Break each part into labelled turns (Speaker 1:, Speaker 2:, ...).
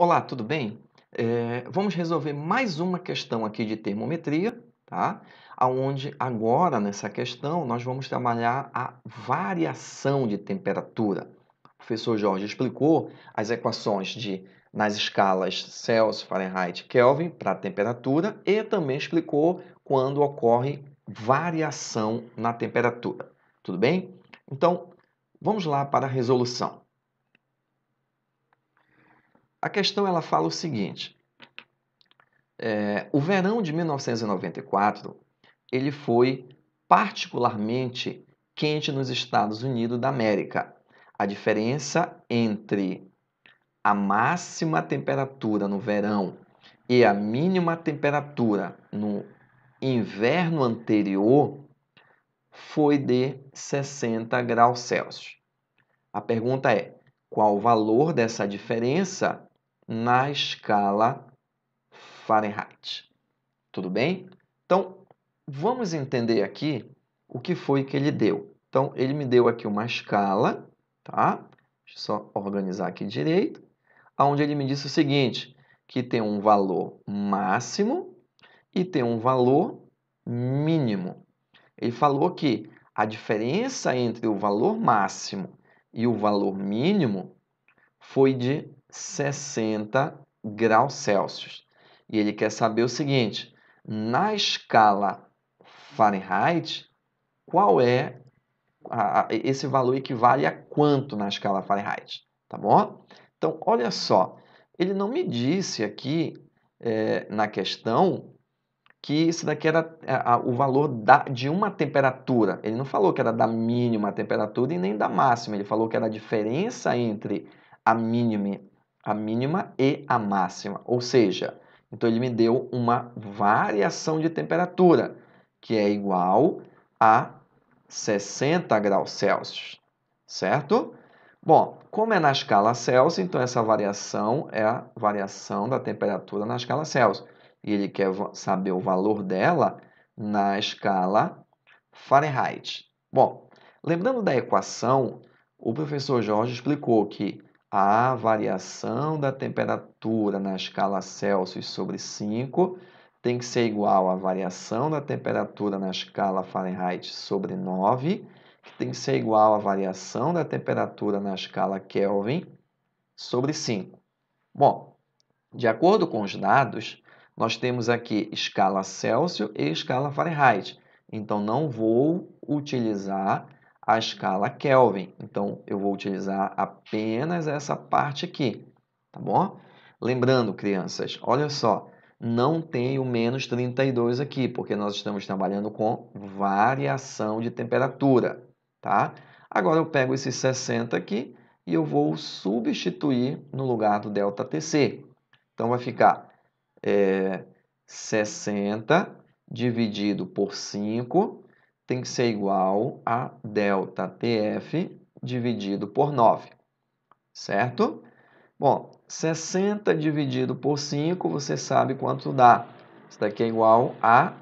Speaker 1: Olá, tudo bem? É, vamos resolver mais uma questão aqui de termometria, tá? Aonde agora nessa questão nós vamos trabalhar a variação de temperatura. O professor Jorge explicou as equações de nas escalas Celsius, Fahrenheit, Kelvin para a temperatura e também explicou quando ocorre variação na temperatura. Tudo bem? Então, vamos lá para a resolução. A questão ela fala o seguinte: é, o verão de 1994 ele foi particularmente quente nos Estados Unidos da América. A diferença entre a máxima temperatura no verão e a mínima temperatura no inverno anterior foi de 60 graus Celsius. A pergunta é: qual o valor dessa diferença na escala Fahrenheit. Tudo bem? Então, vamos entender aqui o que foi que ele deu. Então, ele me deu aqui uma escala, tá? Deixa eu só organizar aqui direito. Onde ele me disse o seguinte, que tem um valor máximo e tem um valor mínimo. Ele falou que a diferença entre o valor máximo e o valor mínimo foi de 60 graus Celsius. E ele quer saber o seguinte: na escala Fahrenheit, qual é a, a, esse valor equivale a quanto na escala Fahrenheit? Tá bom? Então, olha só, ele não me disse aqui é, na questão que isso daqui era é, a, o valor da, de uma temperatura. Ele não falou que era da mínima temperatura e nem da máxima. Ele falou que era a diferença entre a mínima a mínima e a máxima. Ou seja, então ele me deu uma variação de temperatura que é igual a 60 graus Celsius, certo? Bom, como é na escala Celsius, então essa variação é a variação da temperatura na escala Celsius. E ele quer saber o valor dela na escala Fahrenheit. Bom, lembrando da equação, o professor Jorge explicou que a variação da temperatura na escala Celsius sobre 5 tem que ser igual à variação da temperatura na escala Fahrenheit sobre 9, que tem que ser igual à variação da temperatura na escala Kelvin sobre 5. Bom, de acordo com os dados, nós temos aqui escala Celsius e escala Fahrenheit. Então, não vou utilizar a escala Kelvin. Então, eu vou utilizar apenas essa parte aqui, tá bom? Lembrando, crianças, olha só, não tem o menos 32 aqui, porque nós estamos trabalhando com variação de temperatura, tá? Agora eu pego esse 60 aqui e eu vou substituir no lugar do ΔTC. Então, vai ficar é, eh, 60 dividido por 5 tem que ser igual a ΔTF dividido por 9, certo? Bom, 60 dividido por 5, você sabe quanto dá. Isso daqui é igual a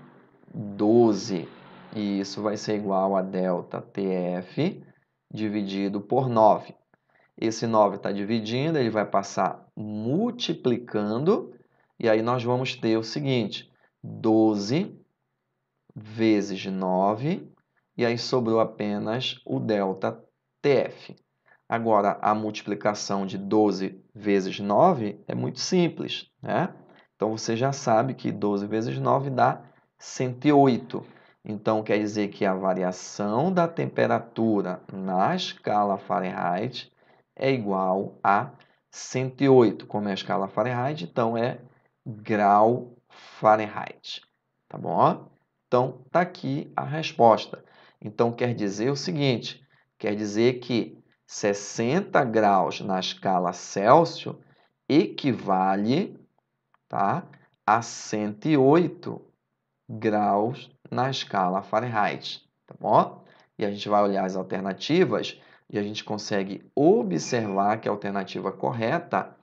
Speaker 1: 12. E isso vai ser igual a ΔTF dividido por 9. Esse 9 está dividindo, ele vai passar multiplicando, e aí nós vamos ter o seguinte, 12 vezes 9, e aí sobrou apenas o delta TF. Agora, a multiplicação de 12 vezes 9 é muito simples, né? Então, você já sabe que 12 vezes 9 dá 108. Então, quer dizer que a variação da temperatura na escala Fahrenheit é igual a 108. Como é a escala Fahrenheit, então é grau Fahrenheit. Tá bom? Então, está aqui a resposta. Então, quer dizer o seguinte: quer dizer que 60 graus na escala Celsius equivale tá, a 108 graus na escala Fahrenheit. Tá bom? E a gente vai olhar as alternativas e a gente consegue observar que a alternativa correta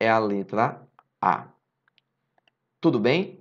Speaker 1: é a letra A. Tudo bem?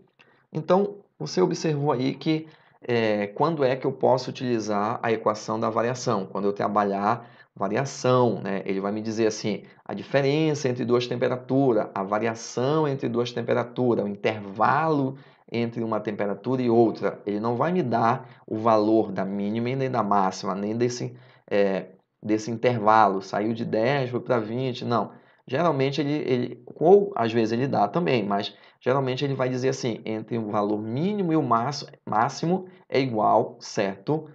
Speaker 1: Então, você observou aí que é, quando é que eu posso utilizar a equação da variação? Quando eu trabalhar variação, né? ele vai me dizer assim, a diferença entre duas temperaturas, a variação entre duas temperaturas, o intervalo entre uma temperatura e outra. Ele não vai me dar o valor da mínima nem da máxima, nem desse, é, desse intervalo. Saiu de 10 para 20, não. Geralmente ele, ele, ou às vezes ele dá também, mas geralmente ele vai dizer assim, entre o valor mínimo e o máximo é igual certo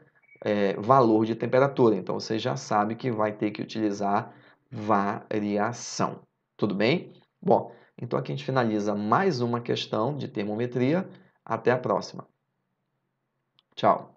Speaker 1: é, valor de temperatura. Então você já sabe que vai ter que utilizar variação. Tudo bem? Bom, então aqui a gente finaliza mais uma questão de termometria. Até a próxima. Tchau.